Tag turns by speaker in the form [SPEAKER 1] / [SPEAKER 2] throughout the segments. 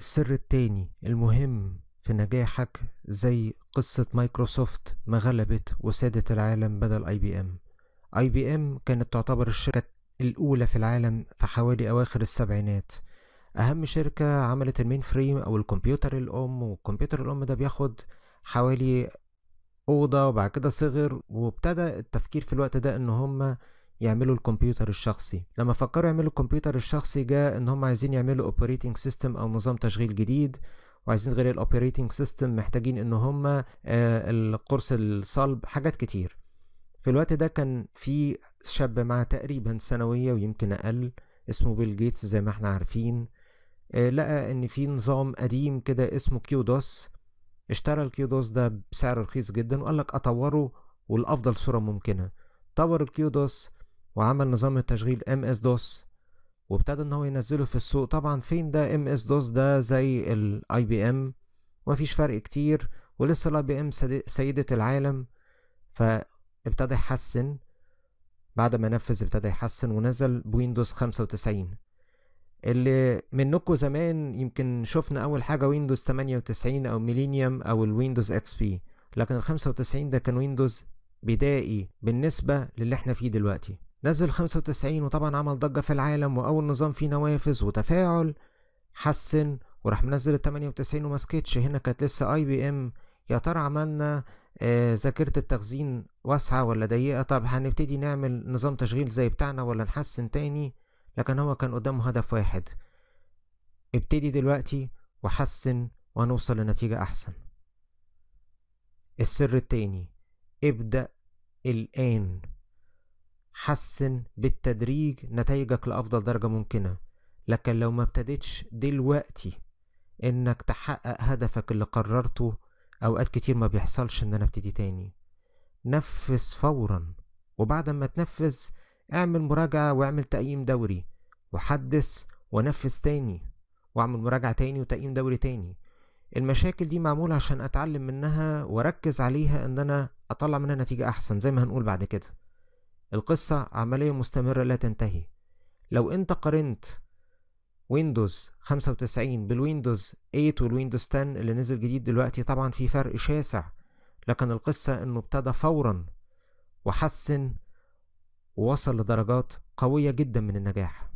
[SPEAKER 1] السر التاني المهم في نجاحك زي قصة مايكروسوفت ما غلبت وسادة العالم بدل اي بي ام اي بي ام كانت تعتبر الشركة الأولى في العالم في حوالي أواخر السبعينات أهم شركة عملت المين فريم أو الكمبيوتر الأم والكمبيوتر الأم ده بياخد حوالي أوضة وبعد كده صغر وابتدى التفكير في الوقت ده إن هما يعملوا الكمبيوتر الشخصي لما فكروا يعملوا الكمبيوتر الشخصي جاء ان هم عايزين يعملوا اوبريتنج سيستم او نظام تشغيل جديد وعايزين غير الاوبريتنج سيستم محتاجين ان هم آه، القرص الصلب حاجات كتير في الوقت ده كان في شاب معاه تقريبا ثانوية ويمكن أقل اسمه بيل جيتس زي ما احنا عارفين آه، لقى ان في نظام قديم كده اسمه كيودوس اشترى الكيودوس ده بسعر رخيص جدا وقال لك اطوره والافضل صورة ممكنة طور الكيودوس وعمل نظام التشغيل ام اس دوس وابتدى ان هو ينزله في السوق طبعا فين ده ام اس دوس ده زي الاي بي ام مفيش فرق كتير ولسه الاي بي ام سيدة العالم فابتدى يحسن بعد ما نفذ ابتدى يحسن ونزل بويندوز خمسة وتسعين اللي منكم زمان يمكن شفنا اول حاجه ويندوز 98 او ميلينيوم او الويندوز اكس بي لكن ال 95 ده كان ويندوز بدائي بالنسبه للي احنا فيه دلوقتي نزل 95 وطبعا عمل ضجة في العالم وأول نظام فيه نوافذ وتفاعل حسن وراح منزل ال 98 ومسكتش هنا كانت لسه اي بي ام يا ترى عملنا آه، ذاكرة التخزين واسعة ولا ضيقة طب هنبتدي نعمل نظام تشغيل زي بتاعنا ولا نحسن تاني لكن هو كان قدامه هدف واحد ابتدي دلوقتي وحسن وهنوصل لنتيجة أحسن السر التاني ابدأ الآن حسن بالتدريج نتائجك لأفضل درجة ممكنة لكن لو ما ابتديتش دلوقتي انك تحقق هدفك اللي قررته اوقات كتير ما بيحصلش ان انا ابتدي تاني نفذ فورا وبعد ما تنفذ اعمل مراجعة واعمل تقييم دوري وحدث ونفذ تاني واعمل مراجعة تاني وتقييم دوري تاني المشاكل دي معمولة عشان اتعلم منها واركز عليها ان انا اطلع منها نتيجة احسن زي ما هنقول بعد كده القصة عملية مستمرة لا تنتهي لو انت قارنت ويندوز 95 بالويندوز 8 والويندوز 10 اللي نزل جديد دلوقتي طبعا في فرق شاسع لكن القصة انه ابتدى فورا وحسن ووصل لدرجات قوية جدا من النجاح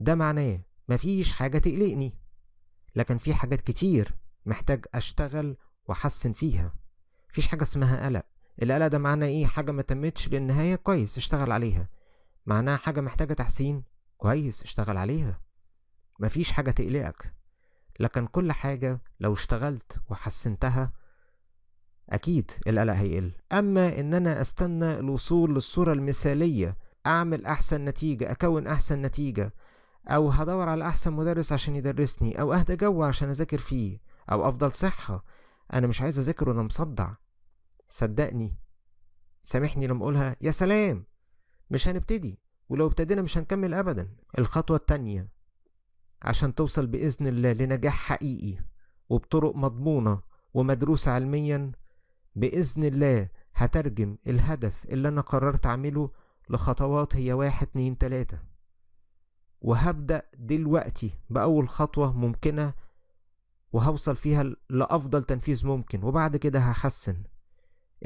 [SPEAKER 1] ده معناه مفيش حاجة تقلقني لكن في حاجات كتير محتاج اشتغل واحسن فيها مفيش حاجة اسمها قلق القلق ده معناه ايه حاجة ما تمتش للنهاية كويس اشتغل عليها معناها حاجة محتاجة تحسين كويس اشتغل عليها مفيش حاجة تقلقك لكن كل حاجة لو اشتغلت وحسنتها أكيد القلق هيقل أما إن أنا أستنى الوصول للصورة المثالية أعمل أحسن نتيجة أكون أحسن نتيجة أو هدور على أحسن مدرس عشان يدرسني أو أهدى جو عشان أذاكر فيه أو أفضل صحة أنا مش عايز أذاكر وأنا مصدع صدقني سامحني لما اقولها يا سلام مش هنبتدي ولو ابتدينا مش هنكمل ابدا الخطوه التانيه عشان توصل باذن الله لنجاح حقيقي وبطرق مضمونه ومدروسه علميا باذن الله هترجم الهدف اللي انا قررت اعمله لخطوات هي واحد اتنين تلاته وهبدا دلوقتي باول خطوه ممكنه وهوصل فيها لافضل تنفيذ ممكن وبعد كده هحسن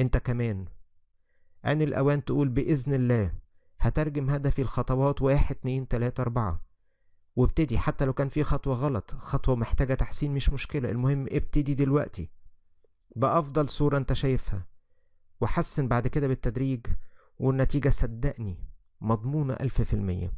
[SPEAKER 1] انت كمان ان الاوان تقول باذن الله هترجم هدفي لخطوات واحد اتنين تلاتة اربعة وابتدي حتى لو كان في خطوة غلط خطوة محتاجة تحسين مش مشكلة المهم ابتدي دلوقتي بأفضل صورة انت شايفها وحسن بعد كده بالتدريج والنتيجة صدقني مضمونة ألف في المية